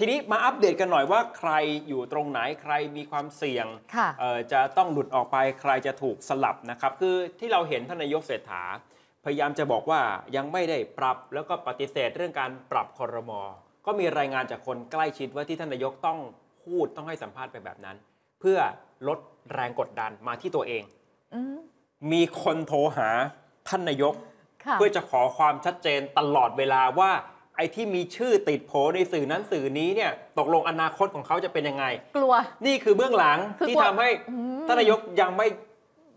ทีนี้มาอัปเดตกันหน่อยว่าใครอยู่ตรงไหนใครมีความเสี่ยงจะต้องหลุดออกไปใครจะถูกสลับนะครับ คือที่เราเห็นท่านนายกเศรษฐาพยายามจะบอกว่ายังไม่ได้ปรับแล้วก็ปฏิเสธเรื่องการปรับคอรมอก็มีรายงานจากคนใกล้ชิดว่าที่ท่านนายกต้องพูดต้องให้สัมภาษณ์ไปแบบนั้น เพื่อลดแรงกดดันมาที่ตัวเองมีคนโทรหาท่านนายก เพื่อจะขอความชัดเจนตลอดเวลาว่าไอ้ที่มีชื่อติดโผในสื่อนั้นสื่อนี้เนี่ยตกลงอนาคตของเขาจะเป็นยังไงกลัวนี่คือเบื้องหลังที่ทำให้ท่านนายกยังไม่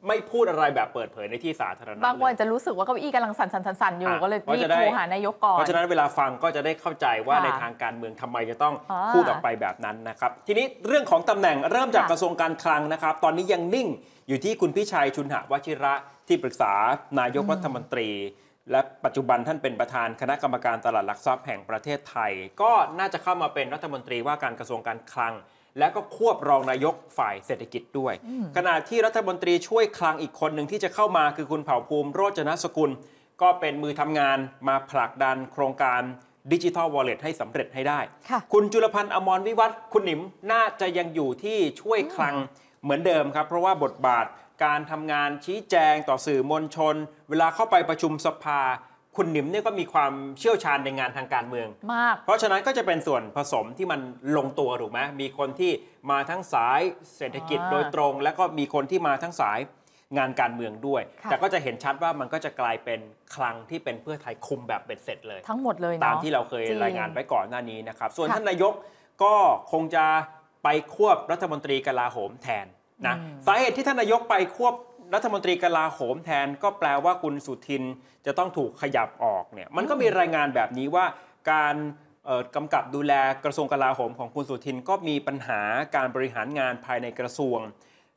ไม่พูดอะไรแบบเปิดเผยในที่สาธารณะบางคนจะรู้สึกว่าเก้าอี้กำลังสั่นสันสั่นอยู่ก็เลยรีบโทรหานายกก่อนเพราะฉะนั้นเวลาฟังก็จะได้เข้าใจว่าในทางการเมืองทำไมจะต้องพูดออกไปแบบนั้นนะครับ ทีนี้เรื่องของตำแหน่งเริ่มจากกระทรวงการคลังนะครับ ตอนนี้ยังนิ่งอยู่ที่คุณพิชัยชุนหะวชิระที่ปรึกษานายกรัฐมนตรีและปัจจุบันท่านเป็นประธานคณะกรรมการตลาดหลักทรัพย์แห่งประเทศไทย ก็น่าจะเข้ามาเป็นรัฐมนตรีว่าการกระทรวงการคลัง และก็ควบรองนายกฝ่ายเศรษฐกิจด้วย ขณะที่รัฐมนตรีช่วยคลังอีกคนหนึ่งที่จะเข้ามาคือคุณเผ่าภูมิโรจนสกุล ก็เป็นมือทำงานมาผลักดันโครงการดิจิทัลวอลเล็ตให้สำเร็จให้ได้ คุณจุลพันธ์อมรวิวัฒน์คุณหนิมน่าจะยังอยู่ที่ช่วยคลังเหมือนเดิมครับ เพราะว่าบทบาทการทำงานชี้แจงต่อสื่อมวลชน เวลาเข้าไปประชุมสภา คุณหนิมเนี่ยก็มีความเชี่ยวชาญในงานทางการเมืองมากเพราะฉะนั้นก็จะเป็นส่วนผสมที่มันลงตัวถูกไหมมีคนที่มาทั้งสายเศรษฐกิจโดยตรง แล้วก็มีคนที่มาทั้งสายงานการเมืองด้วย แต่ก็จะเห็นชัดว่ามันก็จะกลายเป็นคลังที่เป็นเพื่อไทยคุมแบบเบ็ดเสร็จเลย ทั้งหมดเลยตามที่เราเคยรายงานไปก่อนหน้านี้นะครับส่วนท่านนายกก็คงจะไปควบรัฐมนตรีกลาโหมแทนนะสาเหตุที่ท่านนายกไปควบรัฐมนตรีกลาโหมแทน ก็แปลว่าคุณสุทินจะต้องถูกขยับออกเนี่ยมันก็มีรายงานแบบนี้ว่า การกำกับดูแลกระทรวงกลาโหม ของคุณสุทินก็มีปัญหาการบริหารงานภายในกระทรวง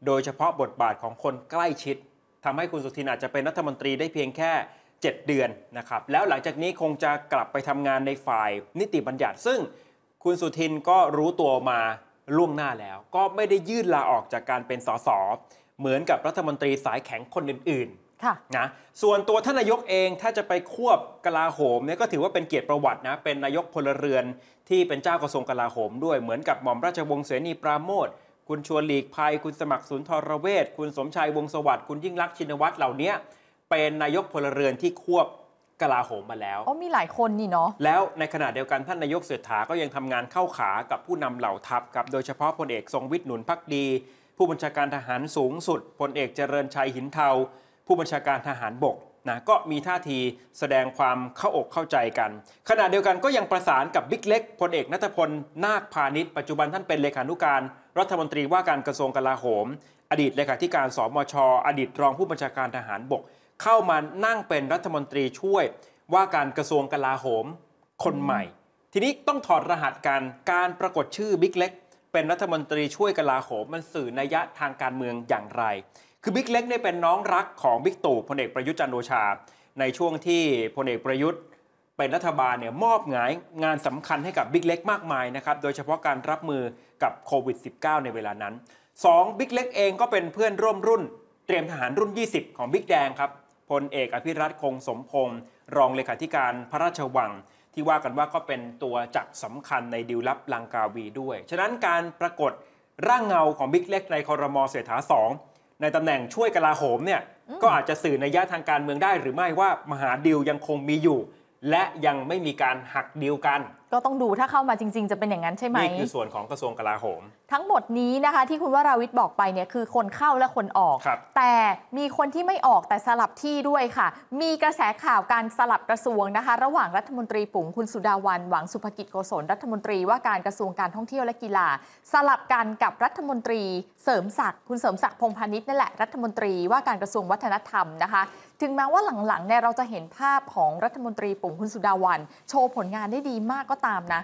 โดยเฉพาะบทบาทของคนใกล้ชิด ทำให้คุณสุทินอาจจะเป็นรัฐมนตรีได้เพียงแค่ 7 เดือนนะครับแล้วหลังจากนี้คงจะกลับไปทำงานในฝ่ายนิติบัญญัติซึ่ง คุณสุทินก็รู้ตัวมาล่วงหน้าแล้วก็ไม่ได้ยื่นลาออกจากการเป็นสสเหมือนกับรัฐมนตรีสายแข็งคนอื่นๆนะส่วนตัวท่านนายกเองถ้าจะไปควบกลาโหมเนี่ยก็ถือว่าเป็นเกียรติประวัตินะ เป็นนายกพลเรือน ที่เป็นเจ้ากระทรวงกลาโหมด้วยเหมือนกับหม่อมราชวงศ์เสนีปราโมทคุณชวนหลีกภัยคุณสมัครสุนทรเวช คุณสมชายวงสวัสดิ์คุณยิ่งรักชินวัตรเหล่านี้เป็นนายกพลเรือนที่ควบกลาโหมมาแล้วอ๋อมีหลายคนนี่เนาะแล้วในขณะเดียวกันท่านนายกเสรษฐาก็ยังทำงานเข้าขากับผู้นำเหล่าทัพครับโดยเฉพาะพลเอกทรงวิทย์หนุนพักดี ผู้บัญชาการทหารสูงสุดพลเอกเจริญชัยหินเทาผู้บัญชาการทหารบกนะก็มีท่าทีแสดงความเข้าอกเข้าใจกัน ขณะเดียวกันก็ยังประสานกับบิ๊กเล็กพลเอกนัทพลนาคพาณิชย์ปัจจุบันท่านเป็นเลขานุการ รัฐมนตรีว่าการกระทรวงกลาโหม อดีตเลขาธิการสมชอดีตรองผู้บัญชาการทหารบกเข้ามานั่งเป็นรัฐมนตรีช่วยว่าการกระทรวงกลาโหมคนใหม่ ทีนี้ต้องถอดรหัสกันการปรากฏชื่อบิ๊กเล็กเป็นรัฐมนตรีช่วยกลาโหมมันสื่อนัยะทางการเมืองอย่างไรคือบิ๊กเล็กเนี่ยเป็นน้องรักของบิ๊กตู่พลเอกประยุทธ์จันโอชา ในช่วงที่พลเอกประยุทธ์ เป็นรัฐบาลเนี่ยมอบงานงานสำคัญให้กับบิ๊กเล็กมากมายนะครับโดยเฉพาะการรับมือกับโควิด -19 ในเวลานั้น2บิ๊กเล็กเองก็เป็นเพื่อนร่วมรุ่น เตรียมทหารรุ่น 20 ของบิ๊กแดงครับพลเอกอภิรัตคงสมพงศ์รองเลขาธิการพระราชวัง ที่ว่ากันว่าก็เป็นตัวจักสำคัญในดิวลับลังกาวีด้วย ฉะนั้นการปรากฏร่างเงาของบิ๊กเล็กในคอรมอเสถาสองในตำแหน่งช่วยกลาโหมเนี่ยก็อาจจะสื่อในย่าทางการเมืองได้หรือไม่ว่ามหาดิวยังคงมีอยู่ และยังไม่มีการหักดิวกันก็ต้องดูถ้าเข้ามาจริง ๆ จะเป็นอย่างนั้นใช่ไหมนี่คือส่วนของกระทรวงกลาโหม ทั้งหมดนี้นะคะ ที่คุณวราวิทย์บอกไปเนี่ยคือคนเข้าและคนออก แต่มีคนที่ไม่ออกแต่สลับที่ด้วยค่ะ มีกระแสข่าวการสลับกระทรวงนะคะ ระหว่างรัฐมนตรี ปุ๋งคุณสุดาวันหวังสุภกิจโกศลรัฐมนตรีว่าการกระทรวงการท่องเที่ยวและกีฬา สลับกันกับรัฐมนตรี เสริมศักดิ์คุณเสริมศักดิ์พงพาณิชย์นั่นแหละรัฐมนตรีว่าการกระทรวงวัฒนธรรมนะคะ ถึงแม้ว่าหลังๆเนี่ยเราจะเห็นภาพของรัฐมนตรีปุ๋งคุณสุดาวัน โชว์ผลงานได้ดีมากก็ตามนะ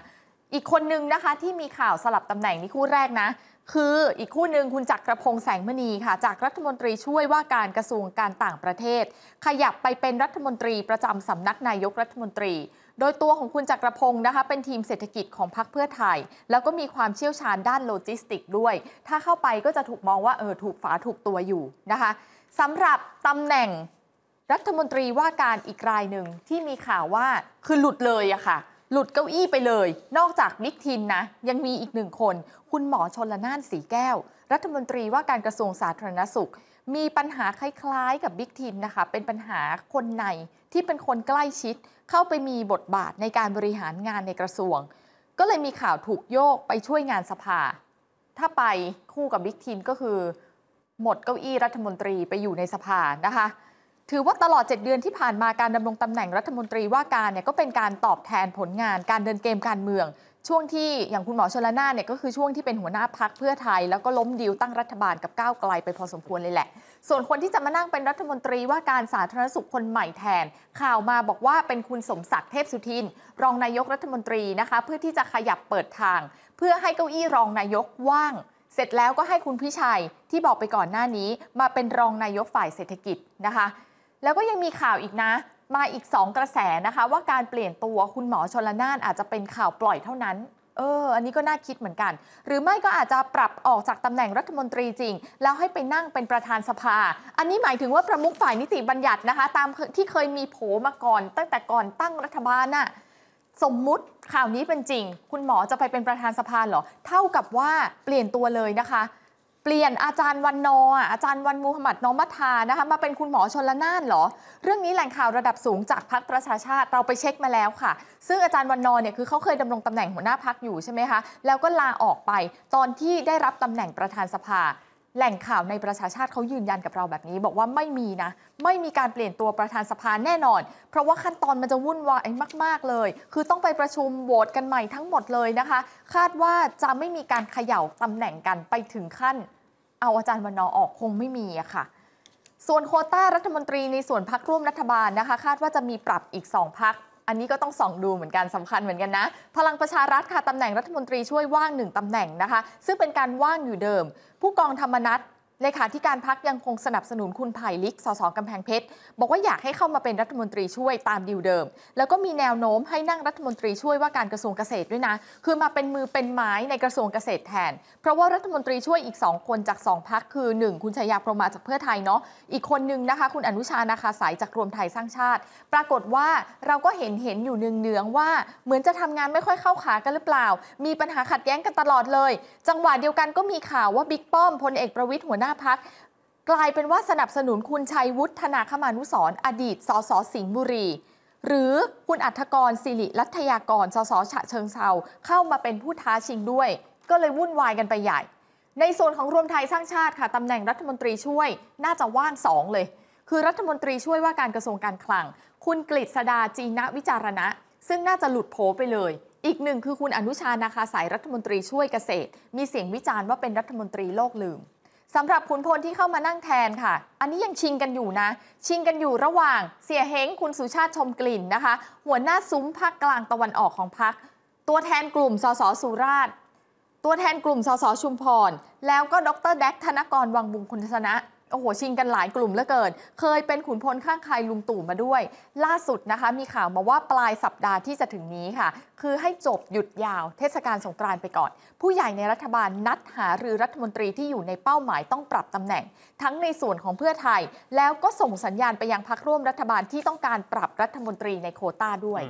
อีกคนนึงนะคะ ที่มีข่าวสลับตำแหน่งนี่คู่แรกนะ คืออีกคู่หนึ่งคุณจักรพงษ์แสงมณีค่ะ จากรัฐมนตรีช่วยว่าการกระทรวงการต่างประเทศ ขยับไปเป็นรัฐมนตรีประจำสำนักนายกรัฐมนตรี โดยตัวของคุณจักรพงษ์นะคะ เป็นทีมเศรษฐกิจของพรรคเพื่อไทยแล้วก็มีความเชี่ยวชาญด้านโลจิสติกด้วย ถ้าเข้าไปก็จะถูกมองว่าเออถูกฝาถูกตัวอยู่นะคะสำหรับตำแหน่งรัฐมนตรีว่าการอีกรายหนึ่งที่มีข่าวว่าคือหลุดเลยอะค่ะหลุดเก้าอี้ไปเลย นอกจาก บิ๊กทินนะยังมีอีกหนึ่งคน คุณหมอชนละนานสีแก้ว รัฐมนตรีว่าการกระทรวงสาธารณสุข มีปัญหาคล้ายๆ กับบิ๊กทินนะคะเป็นปัญหาคนในที่เป็นคนใกล้ชิด เข้าไปมีบทบาทในการบริหารงานในกระทรวง ก็เลยมีข่าวถูกโยกไปช่วยงานสภา ถ้าไปคู่กับบิ๊กทินก็คือ หมดเก้าอี้รัฐมนตรีไปอยู่ในสภานะคะถือว่าตลอด 7 เดือนที่ผ่านมาการดำรงตำแหน่งรัฐมนตรี ว่าการเนี่ยก็เป็นการตอบแทนผลงานการเดินเกมการเมือง ช่วงที่อย่างคุณหมอชลนาเนี่ยก็คือช่วงที่เป็นหัวหน้าพักเพื่อไทย แล้วก็ล้มดิวตั้งรัฐบาลกับก้าวไกลไปพอสมควรเลยแหละ ส่วนคนที่จะมานั่งเป็นรัฐมนตรีว่าการสาธารณสุขคนใหม่แทน ข่าวมาบอกว่าเป็นคุณสมศักดิ์เทพสุทินรองนายกรัฐมนตรีนะคะ เพื่อที่จะขยับเปิดทาง เพื่อให้เก้าอี้รองนายกว่าง เสร็จแล้วก็ให้คุณพิชัยที่บอกไปก่อนหน้านี้ มาเป็นรองนายกฝ่ายเศรษฐกิจนะคะแล้วก็ยังมีข่าวอีกนะ มาอีก 2 กระแสนะคะ ว่าการเปลี่ยนตัวคุณหมอชนละนานอาจจะเป็นข่าวปล่อยเท่านั้น เออ อันนี้ก็น่าคิดเหมือนกัน หรือไม่ก็อาจจะปรับออกจากตำแหน่งรัฐมนตรีจริง แล้วให้ไปนั่งเป็นประธานสภา อันนี้หมายถึงว่าประมุขฝ่ายนิติบัญญัตินะคะ ตามที่เคยมีโผมาก่อนตั้งแต่ก่อนตั้งรัฐบาลน่ะสมมุติข่าวนี้เป็นจริง คุณหมอจะไปเป็นประธานสภาเหรอเท่ากับว่าเปลี่ยนตัวเลยนะคะเปลี่ยนอาจารย์วันนอ อาจารย์วันมูฮัมหมัดนอมัทานะคะมาเป็นคุณหมอชนละนานเหรอ เรื่องนี้แหล่งข่าวระดับสูงจากพรรคประชาชาติเราไปเช็คมาแล้วค่ะ ซึ่งอาจารย์วันนอเนี่ยคือเขาเคยดำรงตำแหน่งหัวหน้าพักอยู่ใช่ไหมคะ แล้วก็ลาออกไปตอนที่ได้รับตำแหน่งประธานสภาแหล่งข่าวในประชาชาติเขายืนยันกับเราแบบนี้บอกว่าไม่มีนะ ไม่มีการเปลี่ยนตัวประธานสภาแน่นอน เพราะว่าขั้นตอนมันจะวุ่นวายมากๆเลย คือต้องไปประชุมโหวตกันใหม่ทั้งหมดเลยนะคะ คาดว่าจะไม่มีการเขย่าตำแหน่งกันไปถึงขั้นเอาอาจารย์วันนอออกคงไม่มีอะค่ะ ส่วนโคต้ารัฐมนตรีในส่วนพักร่วมรัฐบาลนะคะ คาดว่าจะมีปรับอีก2พักอันนี้ก็ต้องส่องดูเหมือนกันสำคัญเหมือนกันนะ พลังประชารัฐค่ะตำแหน่งรัฐมนตรีช่วยว่างหนึ่งตำแหน่งนะคะ ซึ่งเป็นการว่างอยู่เดิม ผู้กองธรรมนัฐเลขาธิการพักยังคงสนับสนุนคุณไผ่ลิกสสกำแพงเพชรบอกว่าอยากให้เข้ามาเป็นรัฐมนตรีช่วยตามดิวเดิม แล้วก็มีแนวโน้มให้นั่งรัฐมนตรีช่วยว่าการกระทรวงเกษตรด้วยนะ คือมาเป็นมือเป็นไม้ในกระทรวงเกษตรแทน เพราะว่ารัฐมนตรีช่วยอีก 2 คนจาก 2พัก คือ1คุณชัยยาพรมาจากเพื่อไทยเนาะอีกคนนึงนะคะ คุณอนุชานาคาสายจากรวมไทยสร้างชาติ ปรากฏว่าเราก็เห็นเห็นอยู่เนืองงว่าเหมือนจะทำงานไม่ค่อยเข้าขากันหรือเปล่า มีปัญหาขัดแย้งกันตลอดเลย จังหวะเดียวกันก็มีข่าวว่าบิ๊กป้อมพลเอกประวิตยหัวหน้าพักกลายเป็นว่าสนับสนุนคุณชัยวุฒนาคมานุสรอดีตสสสิงห์บุรี หรือคุณอัธกรศิริรัตยากร สสฉะเชิงเซาเข้ามาเป็นผู้ท้าชิงด้วย ก็เลยวุ่นวายกันไปใหญ่ ในส่วนของรวมไทยสร้างชาติค่ะตำแหน่งรัฐมนตรีช่วยน่าจะว่างสองเลย คือรัฐมนตรีช่วยว่าการกระทรวงการคลัง คุณกฤษดาจีนวิจารณะ ซึ่งน่าจะหลุดโผไปเลย อีกหนึ่งคือคุณอนุชานาคาสายรัฐมนตรีช่วยเกษตร มีเสียงวิจารณ์ว่าเป็นรัฐมนตรีโลกลืมสำหรับขุนพลที่เข้ามานั่งแทนค่ะ อันนี้ยังชิงกันอยู่นะ ชิงกันอยู่ระหว่างเสียเฮงคุณสุชาติชมกลิ่นนะคะ หัวหน้าซุ้มภาคกลางตะวันออกของพัก ตัวแทนกลุ่มสสสุราษฎร์ตัวแทนกลุ่มสสชุมพร แล้วก็ดรแดกธนกรวังบุงคุณชนะโอ้โหชิงกันหลายกลุ่มเหลือเกินเคยเป็นขุนพลข้างใครลุงตู่มาด้วย ล่าสุดนะคะมีข่าวมาว่าปลายสัปดาห์ที่จะถึงนี้ค่ะ คือให้จบหยุดยาวเทศกาลสงกรานต์ไปก่อน ผู้ใหญ่ในรัฐบาลนัดหารือรัฐมนตรีที่อยู่ในเป้าหมายต้องปรับตำแหน่ง ทั้งในส่วนของเพื่อไทยแล้วก็ส่งสัญญาณไปยังพรรคร่วมรัฐบาลที่ต้องการปรับรัฐมนตรีในโคต้าด้วย